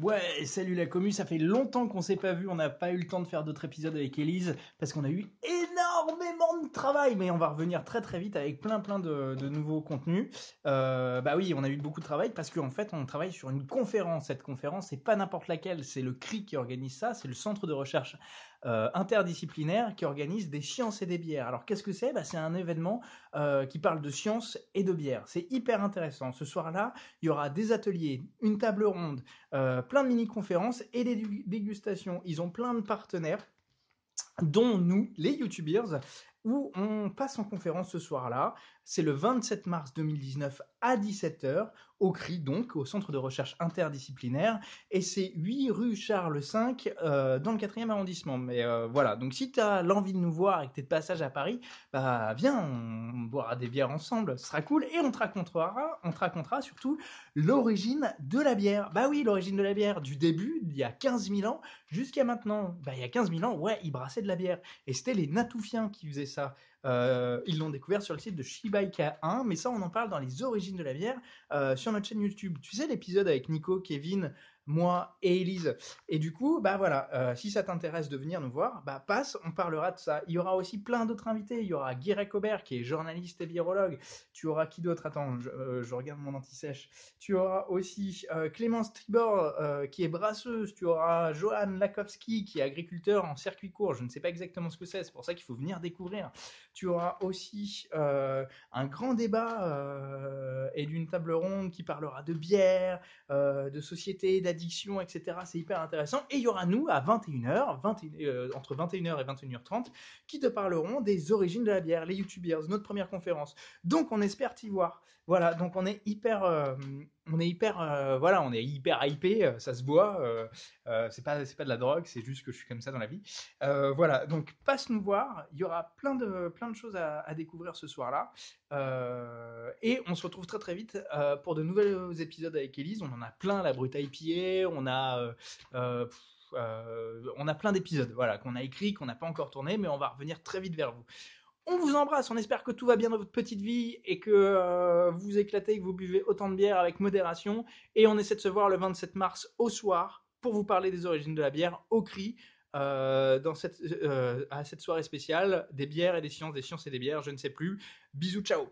Ouais, salut la commu, ça fait longtemps qu'on s'est pas vu, on n'a pas eu le temps de faire d'autres épisodes avec Elise parce qu'on a eu énormément de travail, mais on va revenir très très vite avec plein plein de, nouveaux contenus. Euh, bah oui, on a eu beaucoup de travail parce qu'en fait, on travaille sur une conférence. Cette conférence, c'est pas n'importe laquelle, c'est le CRI qui organise ça, c'est le Centre de recherche euh, interdisciplinaire qui organise des sciences et des bières. Alors qu'est-ce que c'est bah, C'est un événement euh, qui parle de sciences et de bières. C'est hyper intéressant. Ce soir-là, il y aura des ateliers, une table ronde, plein de mini-conférences et des dégustations. Ils ont plein de partenaires dont nous, les YouTubers, où on passe en conférence ce soir-là. C'est le 27 mars 2019 à 17h, au CRI, donc, au Centre de recherche interdisciplinaire. Et c'est 8 rue Charles V, euh, dans le 4e arrondissement. Mais euh, voilà, donc si tu as l'envie de nous voir et que tu de passage à Paris, bah viens, on boira des bières ensemble, ce sera cool. Et on te racontera, on te racontera surtout l'origine de la bière. Bah oui, l'origine de la bière, du début, il y a 15 000 ans, jusqu'à maintenant. Bah il y a 15 000 ans, ouais, ils brassaient de la bière. Et c'était les Natoufiens qui faisaient ça. Euh, ils l'ont découvert sur le site de Shibaika 1, mais ça, on en parle dans les origines de la bière euh, sur notre chaîne YouTube. Tu sais l'épisode avec Nico, Kevin, moi et Elise. Et du coup, bah voilà, euh, si ça t'intéresse de venir nous voir, bah passe, on parlera de ça. Il y aura aussi plein d'autres invités. Il y aura Guy Cobert, qui est journaliste et virologue. Tu auras qui d'autre Attends, je, euh, regarde mon anti-sèche. Tu auras aussi euh, Clémence Tribord qui est brasseuse. Tu auras Johan Lakowski qui est agriculteur en circuit court. Je ne sais pas exactement ce que c'est, c'est pour ça qu'il faut venir découvrir. Tu auras aussi un grand débat et d'une table ronde qui parlera de bière, euh, de société, d'addiction, etc. C'est hyper intéressant. Et il y aura nous à 21h, euh, entre 21h et 21h30, qui te parleront des origines de la bière, les YouTubers, notre première conférence. Donc on espère t'y voir. Voilà, donc on est hyper, euh, on est hyper, voilà, on est hyper hypé, ça se voit. c'est pas, c'est pas de la drogue, c'est juste que je suis comme ça dans la vie. voilà, donc passe nous voir. Il y aura plein de, plein de choses à, à découvrir ce soir-là, et on se retrouve très très vite euh, pour de nouveaux épisodes avec Elise. On en a plein, la brute IPA, on a, euh, euh, on a plein d'épisodes voilà, qu'on a écrits, qu'on n'a pas encore tourné, mais on va revenir très vite vers vous. On vous embrasse, on espère que tout va bien dans votre petite vie et que vous éclatez, que vous buvez autant de bière avec modération. Et on essaie de se voir le 27 mars au soir pour vous parler des origines de la bière au cri. dans cette, à cette soirée spéciale des bières et des sciences, des sciences et des bières, je ne sais plus. Bisous, ciao